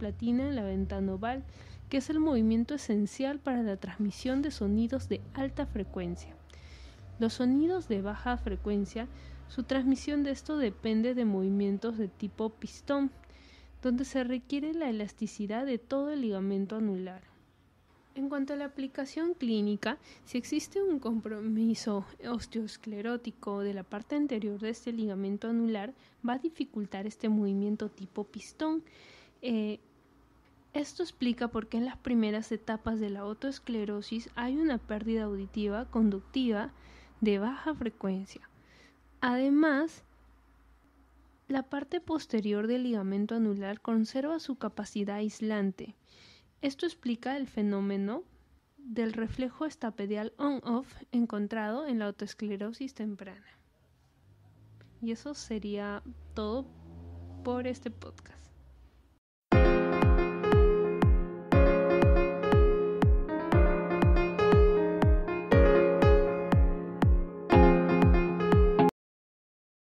platina en la ventana oval, que es el movimiento esencial para la transmisión de sonidos de alta frecuencia. Los sonidos de baja frecuencia, su transmisión de esto depende de movimientos de tipo pistón, donde se requiere la elasticidad de todo el ligamento anular. En cuanto a la aplicación clínica, si existe un compromiso osteosclerótico de la parte anterior de este ligamento anular, va a dificultar este movimiento tipo pistón. Eh, esto explica por qué en las primeras etapas de la autoesclerosis hay una pérdida auditiva conductiva de baja frecuencia. Además, la parte posterior del ligamento anular conserva su capacidad aislante. Esto explica el fenómeno del reflejo estapedial on-off encontrado en la autoesclerosis temprana. Y eso sería todo por este podcast.